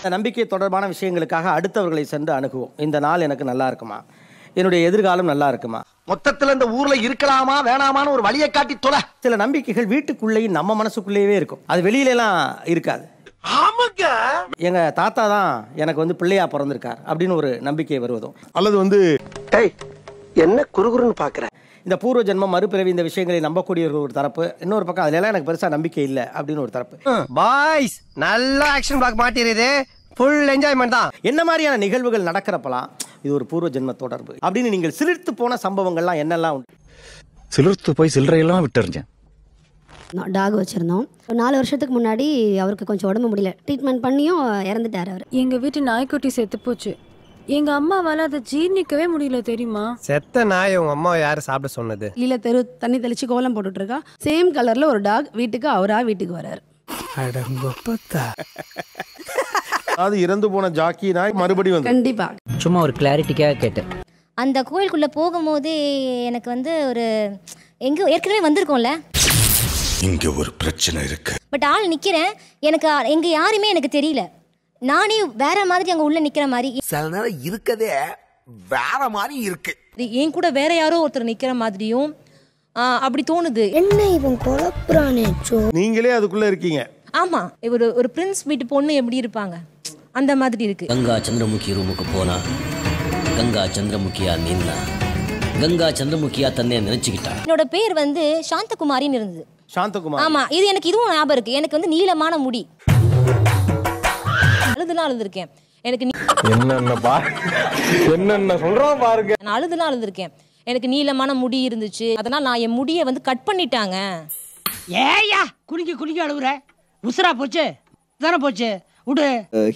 இந்த நம்பிக்கை தொடர்பான விஷயங்களுக்காக அடுத்தவர்களை சென்று அணுகுவோம் இந்த நாள் எனக்கு நல்லா இருக்குமா என்னுடைய எதிர்காலம் நல்லா இருக்குமா மொத்தத்தில் இந்த ஊர்ல இருக்கலாமா வேணாமான்னு ஒரு வழியை காட்டி தொலை சில நம்பிக்கைகள் வீட்டுக்குள்ளேயும் நம்ம மனசுக்குள்ளேயே இருக்கும் அது வெளியில எல்லாம் இருக்காது எங்க தாத்தா தான் எனக்கு வந்து பிள்ளையா பிறந்திருக்கார் அப்படின்னு ஒரு நம்பிக்கை வருவதும் அல்லது வந்து என்ன குறுகுறுன்னு பாக்குறேன் இந்த பூர்வ ஜென்மம் மறுபிறவி இந்த விஷயங்களை நம்பக்கூடிய ஒரு தரப்பு இன்னொரு பக்கம் அதுல எனக்கு பெருசா நம்பிக்கை இல்லை அப்படின்னு ஒரு தரப்பு பாய்ஸ் நல்லா ஆக்ஷன் பிளாக் மாட்டிருது ஃபுல் என்ஜாய்மெண்ட் தான் என்ன மாதிரியான நிகழ்வுகள் நடக்கிறப்பலாம் இது ஒரு பூர்வ ஜென்ம தொடர்பு அப்படின்னு நீங்கள் சிலிர்த்து போன சம்பவங்கள்லாம் என்னெல்லாம் உண்டு சிலிர்த்து போய் சில்லறையெல்லாம் விட்டுறிஞ்சேன் டாக் வச்சுருந்தோம் நாலு வருஷத்துக்கு முன்னாடி அவருக்கு கொஞ்சம் உடம்பு முடியல ட்ரீட்மெண்ட் பண்ணியும் இறந்துட்டார் அவர் எங்கள் வீட்டு நாய்க்குட்டி செத்து போச்சு எங்க அம்மாவால அதை ஜீர்ணிக்கவே முடியல தெரியுமா செத்த நாய் உங்க அம்மா யாரு சாப்பிட சொன்னது இல்ல தெரு தண்ணி தெளிச்சு கோலம் போட்டுட்டு இருக்கா சேம் கலர்ல ஒரு டாக் வீட்டுக்கு அவரா வீட்டுக்கு வராரு அது இறந்து போன ஜாக்கி நாய் மறுபடியும் வந்து கண்டிப்பா சும்மா ஒரு கிளாரிட்டிக்காக கேட்டேன் அந்த கோயிலுக்குள்ள போகும்போது எனக்கு வந்து ஒரு எங்க ஏற்கனவே வந்திருக்கோம்ல இங்க ஒரு பிரச்சனை இருக்கு பட் ஆள் நிக்கிறேன் எனக்கு எங்க யாருமே எனக்கு தெரியல நானே வேற மாதிரி அங்க உள்ள நிக்கிற மாதிரி சில நேரம் இருக்கதே வேற மாதிரி இருக்கு என் கூட வேற யாரோ ஒருத்தர் நிக்கிற மாதிரியும் அப்படி தோணுது என்ன இவன் குழப்புறானே நீங்களே அதுக்குள்ள இருக்கீங்க ஆமா இவர் ஒரு பிரின்ஸ் வீட்டு பொண்ணு எப்படி இருப்பாங்க அந்த மாதிரி இருக்கு கங்கா சந்திரமுகி ரூமுக்கு போனா கங்கா சந்திரமுகியா நின்னா கங்கா சந்திரமுகியா தன்னை நினைச்சுக்கிட்டா என்னோட பேர் வந்து சாந்தகுமாரின்னு இருந்தது சாந்தகுமார் ஆமா இது எனக்கு இதுவும் ஞாபகம் இருக்கு எனக்கு வந்து நீளமான முடி அழுதுலாம் அழுதுருக்கேன் எனக்கு என்னென்ன சொல்றோம் பாருங்க நான் அழுதுலாம் அழுதுருக்கேன் எனக்கு நீளமான முடி இருந்துச்சு அதனால நான் என் முடியை வந்து கட் பண்ணிட்டாங்க ஏயா குனிஞ்சு குனிஞ்சு அழுகுற உசுரா போச்சு தானே போச்சு விடு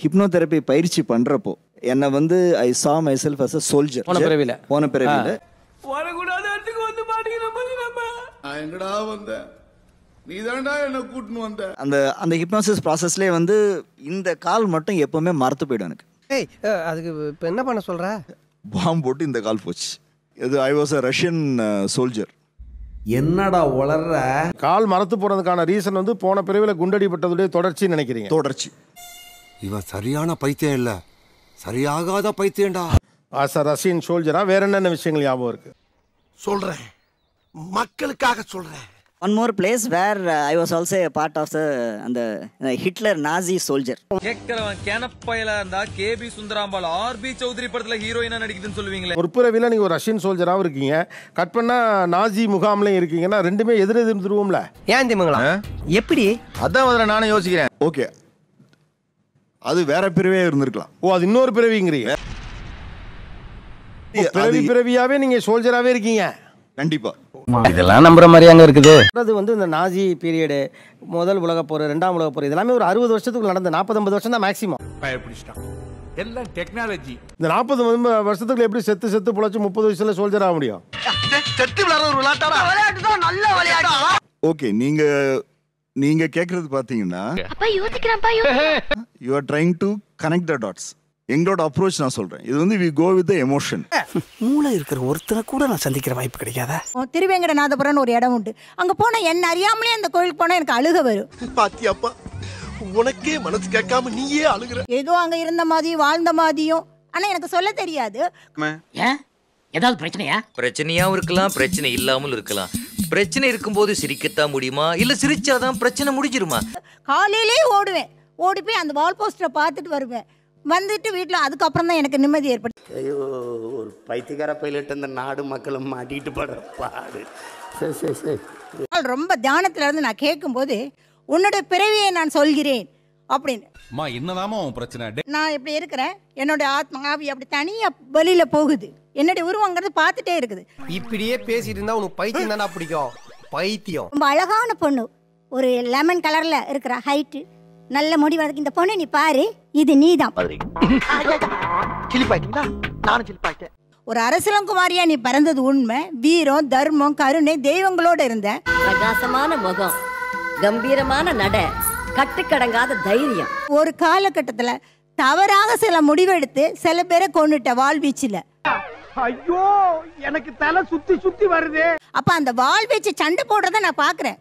ஹிப்னோ தெரப்பி பயிற்சி பண்றப்போ என்ன வந்து I saw myself as a soldier போன பிறவில போன பிறவில வரக்கூடாத இடத்துக்கு வந்து மாட்டேங்கிறப்ப நான் எங்கடா வந்தேன் நீ தாண்டா என்ன கூட்டின்னு வந்த அந்த அந்த ஹிப்னோசிஸ் ப்ராசஸ்லேயே வந்து இந்த கால் மட்டும் எப்போவுமே மறந்து போயிடும் எனக்கு ஏய் அதுக்கு இப்போ என்ன பண்ண சொல்கிற பாம்பு போட்டு இந்த கால் போச்சு இது I was a Russian soldier என்னடா வளர்ற கால் மறந்து போனதுக்கான ரீசன் வந்து போன பிரிவில் குண்டடிப்பட்டதுடைய தொடர்ச்சி நினைக்கிறீங்க தொடர்ச்சி இவன் சரியான பைத்தியம் இல்லை சரியாகாத பைத்தியம்டா ஆஸ் அ ரஷ்யன் சோல்ஜரா வேற என்னென்ன விஷயங்கள் ஞாபகம் இருக்கு சொல்றேன் மக்களுக்காக சொல்றேன் one more place where I was also part of the அந்த ஹிட்லர் நாசி சோல்ஜர் கேட்கிறவன் கேனப்பயலா இருந்தா கேபி சுந்தராம்பால் ஆர்பி சௌத்ரி படத்துல ஹீரோயினா நடிக்குதுன்னு சொல்லுவீங்களே ஒரு புறவில நீங்க ஒரு ரஷ்யன் சோல்ஜராவும் இருக்கீங்க கட் பண்ணா நாசி முகாம்லயும் இருக்கீங்கன்னா ரெண்டுமே எதிர் எதிர் துருவோம்ல ஏன் தெரியுமாங்களா எப்படி அதான் முதல்ல நானும் யோசிக்கிறேன் ஓகே அது வேற பிறவியே இருந்திருக்கலாம் ஓ அது இன்னொரு பிறவிங்கிறீங்க பிறவி பிறவியாவே நீங்க சோல்ஜராவே இருக்கீங்க கண்டிப்பா இதெல்லாம் நம்புற மாதிரி அங்க இருக்குது அது வந்து இந்த நாசி பீரியடு முதல் உலக போர் ரெண்டாம் உலக போர் இதெல்லாமே ஒரு அறுபது வருஷத்துக்குள்ள நடந்த நாற்பது ஐம்பது வருஷம் தான் மேக்ஸிமம் எல்லாம் டெக்னாலஜி இந்த நாற்பது வருஷத்துக்குள்ள எப்படி செத்து செத்து புழைச்சு முப்பது வயசுல சோல்ஜர் ஆக முடியும் செத்து விளையாடுற விளையாட்டாரா விளையாட்டு நல்ல விளையாட்டா ஓகே நீங்க நீங்க கேக்குறது பாத்தீங்கன்னா அப்பா you are trying to connect the dots எங்களோட அப்ரோச் நான் சொல்றேன் இது வந்து வி கோ வித் எமோஷன் மூளை இருக்கிற ஒருத்தரை கூட நான் சந்திக்கிற வாய்ப்பு கிடைக்காத திருவேங்கடநாதபுரம்னு ஒரு இடம் உண்டு அங்க போனா என்ன அறியாமலே அந்த கோயிலுக்கு போனா எனக்கு அழுக வரும் பாத்தியாப்பா உனக்கே மனசு கேட்காம நீயே அழுகுற ஏதோ அங்க இருந்த மாதிரியும் வாழ்ந்த மாதிரியும் ஆனா எனக்கு சொல்ல தெரியாது ஏதாவது பிரச்சனையா பிரச்சனையாவும் இருக்கலாம் பிரச்சனை இல்லாமல் இருக்கலாம் பிரச்சனை இருக்கும்போது சிரிக்கத்தான் முடியுமா இல்ல சிரிச்சாதான் பிரச்சனை முடிஞ்சிருமா காலையிலேயே ஓடுவேன் ஓடி போய் அந்த வால் போஸ்டரை பார்த்துட்டு வருவேன் வந்துட்டு வீட்டில் அதுக்கப்புறம் தான் எனக்கு நிம்மதி ஏற்பட்டு ஐயோ ஒரு பைத்தியக்கார பயிலிட்டு அந்த நாடு மக்களும் மாட்டிட்டு படுற பாடு சரி சரி சரி ரொம்ப தியானத்தில் இருந்து நான் கேட்கும்போது உன்னோட பிறவியை நான் சொல்கிறேன் அப்படின்னு அம்மா பிரச்சனை நான் இப்படி இருக்கிறேன் என்னோட ஆத்மாவி அப்படி தனியா வெளியில போகுது என்னுடைய உருவங்கிறது பார்த்துட்டே இருக்குது இப்படியே பேசிட்டு இருந்தா உனக்கு பைத்தியம் தானே பிடிக்கும் பைத்தியம் ரொம்ப அழகான பொண்ணு ஒரு லெமன் கலர்ல இருக்கிற ஹைட்டு நல்ல வரதுக்கு இந்த பொண்ணு நீ பாரு இது நீதான் ஒரு குமாரியா நீ பிறந்தது உண்மை வீரம் தர்மம் கருணை தெய்வங்களோட இருந்த பிரகாசமான முகம் கம்பீரமான நட கட்டுக்கடங்காத தைரியம் ஒரு காலகட்டத்துல தவறாக சில முடிவெடுத்து சில பேரை கொண்டுட்ட வாழ்வீச்சுல ஐயோ எனக்கு தலை சுத்தி சுத்தி வருது அப்ப அந்த வாழ்வீச்சு சண்டை போடுறத நான் பாக்குறேன்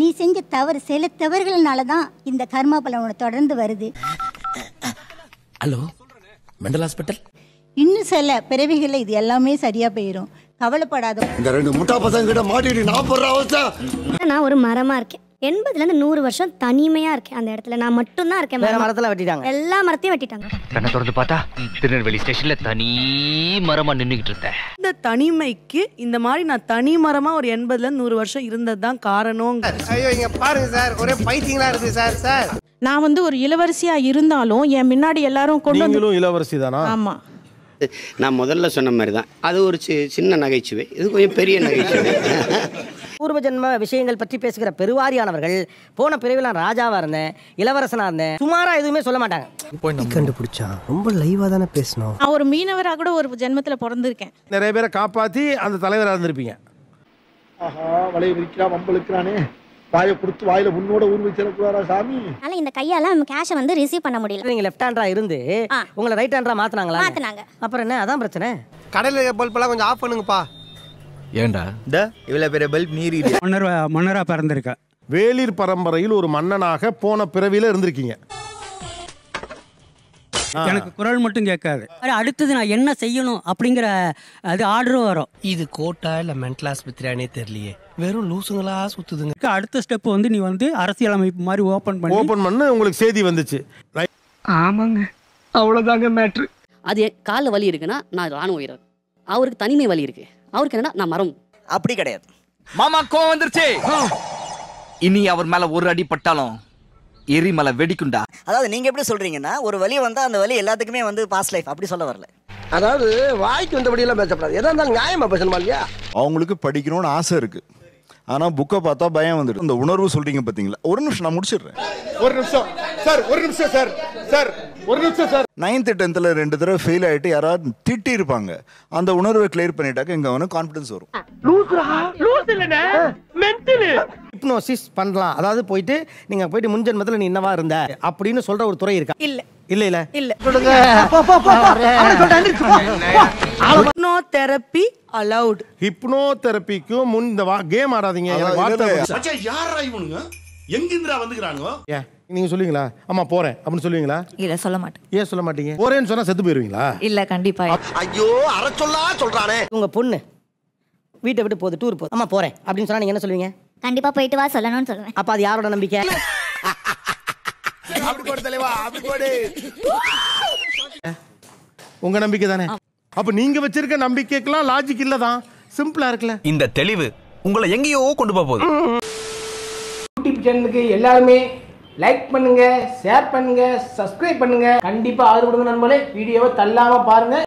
நீ செஞ்ச தவறு சில தவறுகள்னால தான் இந்த கர்மா பலம் உனக்கு தொடர்ந்து வருது ஹலோ மெண்டல் ஹாஸ்பிட்டல் இன்னும் சில பிறவிகளில் இது எல்லாமே சரியா போயிடும் கவலைப்படாத இந்த ரெண்டு முட்டா பசங்க கிட்ட மாட்டிட்டு நான் ஒரு மரமா இருக்கேன் எண்பதுல இருந்து நூறு வருஷம் தனிமையாக இருக்கேன் அந்த இடத்துல நான் மட்டும்தான் இருக்கேன் வேற மரத்தில் வெட்டிட்டாங்க எல்லா மரத்தையும் வெட்டிட்டாங்க கண்ணை திறந்து பார்த்தா திருநெல்வேலி ஸ்டேஷனில் தனி மரமாக நின்றுக்கிட்டு இருந்தேன் இந்த தனிமைக்கு இந்த மாதிரி நான் தனி மரமாக ஒரு எண்பதுல இருந்து நூறு வருஷம் இருந்தது தான் காரணம் ஐயோ இங்கே பாருங்க சார் ஒரே பைத்தியங்களா இருக்கு சார் சார் நான் வந்து ஒரு இளவரசியா இருந்தாலும் என் முன்னாடி எல்லாரும் கொண்டு நீங்களும் இளவரசி தானா ஆமா நான் முதல்ல சொன்ன மாதிரி தான் அது ஒரு சின்ன நகைச்சுவை இது கொஞ்சம் பெரிய நகைச்சுவை பூர்வ ஜென்ம விஷயங்கள் பற்றி பேசுகிற பெருவாரியானவர்கள் போன பிறவில் நான் ராஜாவாக இருந்தேன் இளவரசனா இருந்தேன் சுமாரா எதுவுமே சொல்ல மாட்டாங்க கண்டுபிடிச்சா ரொம்ப லைவாக தானே பேசணும் நான் ஒரு மீனவராக கூட ஒரு ஜென்மத்தில் பிறந்திருக்கேன் நிறைய பேரை காப்பாற்றி அந்த தலைவரா இருந்திருப்பீங்க ஆஹா வலையை விரிக்கிறான் வம்பளுக்கிறானே வாயை கொடுத்து வாயில உன்னோட ஊர்வை செல்லக்கூடாதா சாமி அதனால இந்த கையால நம்ம கேஷ வந்து ரிசீவ் பண்ண முடியல நீங்க லெஃப்ட் ஹேண்டரா இருந்து உங்களை ரைட் ஹேண்டரா மாத்துனாங்களா மாத்துனாங்க அப்புறம் என்ன அதான் பிரச்சனை கடையில பல்பெல்லாம் கொஞ்சம் ஆஃப் பண்ணுங்கப்பா ஏண்டா இந்த இவ்வளோ பெரிய பல்ப் நீர் மன்னர் மன்னரா பிறந்திருக்க வேலிர் பரம்பரையில் ஒரு மன்னனாக போன பிறவியில இருந்திருக்கீங்க எனக்கு குரல் மட்டும் கேட்காது அடுத்தது நான் என்ன செய்யணும் அப்படிங்கிற அது ஆர்டரும் வரும் இது கோட்டா இல்ல மென்டல் ஆஸ்பத்திரியானே தெரியலையே வெறும் லூசுங்களா சுத்துதுங்க அடுத்த ஸ்டெப் வந்து நீ வந்து அரசியலமைப்பு மாதிரி ஓபன் பண்ணி ஓபன் பண்ணு உங்களுக்கு செய்தி வந்துச்சு ஆமாங்க அவ்வளவுதாங்க மேட்ரு அது காலில் வலி இருக்குன்னா நான் ராணுவ வீரர் அவருக்கு தனிமை வலி இருக்கு அவருக்கு என்னன்னா நான் மரம் அப்படி கிடையாது மாமா கோவம் வந்துருச்சு இனி அவர் மேல ஒரு அடி பட்டாலும் எரிமலை வெடிக்குண்டா அதாவது நீங்க எப்படி சொல்றீங்கன்னா ஒரு வழி வந்தா அந்த வழி எல்லாத்துக்குமே வந்து பாஸ் லைஃப் அப்படி சொல்ல வரல அதாவது வாய்க்கு வந்தபடி எல்லாம் பேசப்படாது எதா இருந்தாலும் நியாயமா பேசணுமா இல்லையா அவங்களுக்கு படிக்கணும்னு ஆசை இருக்கு ஆனா புக்கை பார்த்தா பயம் வந்துடும் இந்த உணர்வு சொல்றீங்க பாத்தீங்களா ஒரு நிமிஷம் நான் முடிச்சிடுறேன் ஒரு நிமிஷம் சார் ஒரு நிமிஷம் சார் சார் ஒரு நிமிஷம் சார் நைன்த்து டென்த்தில் ரெண்டு தடவை ஃபெயில் ஆகிட்டு யாராவது திட்டி இருப்பாங்க அந்த உணர்வை கிளியர் பண்ணிட்டாக்க இங்கே அவனுக்கு கான்ஃபிடன்ஸ் வரும் ஹிப்னோசிஸ் பண்ணலாம் அதாவது போயிட்டு நீங்கள் போயிட்டு முன்ஜென்மத்தில் நீ என்னவா இருந்த அப்படின்னு சொல்கிற ஒரு துறை இருக்கா இல்லை இல்ல இல்ல இல்ல ஹிப்னோ தெரப்பி அலௌட் ஹிப்னோ தெரப்பிக்கும் முன் இந்த கேம் ஆடாதீங்க யாரா இவனுங்க எங்கிருந்துடா வந்துக்கிறானுங்க ஏன் நீங்க சொல்லுவீங்களா ஆமா போறேன் அப்படின்னு சொல்லுவீங்களா இல்ல சொல்ல மாட்டேன் ஏன் சொல்ல மாட்டீங்க போறேன்னு சொன்னா செத்து போயிருவீங்களா இல்ல கண்டிப்பா ஐயோ அரை சொல்லா சொல்றானே உங்க பொண்ணு வீட்டை விட்டு போகுது டூர் போகுது ஆமா போறேன் அப்படின்னு சொன்னா நீங்க என்ன சொல்லுவீங்க கண்டிப்பா போயிட்டு வா சொல்லணும்னு சொல்லுவேன் அப்ப அது யாரோட நம்பிக்கை உங்க நம்பிக்கை தானே அப்ப நீங்க வச்சிருக்க நம்பிக்கைக்கெல்லாம் லாஜிக் இல்லதான் சிம்பிளா இருக்குல்ல இந்த தெளிவு உங்களை எங்கேயோ கொண்டு போக போகுது சேனலுக்கு எல்லாருமே லைக் பண்ணுங்க ஷேர் பண்ணுங்க சப்ஸ்கிரைப் பண்ணுங்க கண்டிப்பா ஆதரவு கொடுங்க நண்பர்களே வீடியோவை தள்ளாமல் பாருங்க